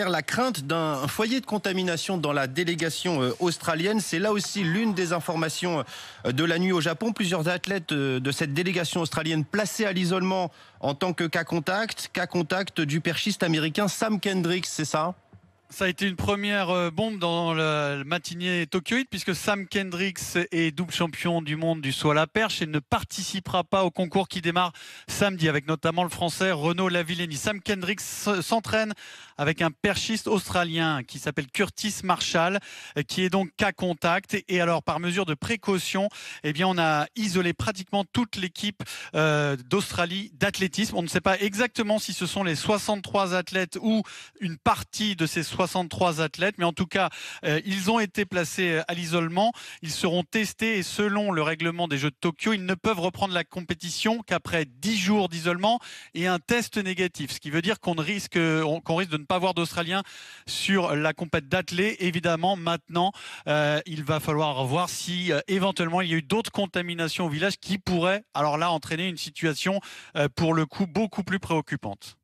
la crainte d'un foyer de contamination dans la délégation euh, australienne. C'est là aussi l'une des informations euh, de la nuit au Japon. Plusieurs athlètes euh, de cette délégation australienne placés à l'isolement en tant que cas contact, cas contact du perchiste américain Sam Kendricks, c'est ça ça a été une première euh, bombe dans le matinier tokyoïde puisque Sam Kendricks est double champion du monde du saut à la perche et ne participera pas au concours qui démarre samedi avec notamment le français Renaud Lavillenie. Sam Kendricks s'entraîne avec un perchiste australien qui s'appelle Curtis Marshall euh, qui est donc cas contact et alors par mesure de précaution, eh bien on a isolé pratiquement toute l'équipe euh, d'Australie d'athlétisme. On ne sait pas exactement si ce sont les 63 athlètes ou une partie de ces 63 63 athlètes. Mais en tout cas, euh, ils ont été placés euh, à l'isolement. Ils seront testés et selon le règlement des Jeux de Tokyo, ils ne peuvent reprendre la compétition qu'après 10 jours d'isolement et un test négatif. Ce qui veut dire qu'on risque, euh, risque de ne pas voir d'Australiens sur la compète d'athlètes. Évidemment, maintenant, il va falloir voir si éventuellement il y a eu d'autres contaminations au village qui pourraient, alors là, entraîner une situation pour le coup beaucoup plus préoccupante.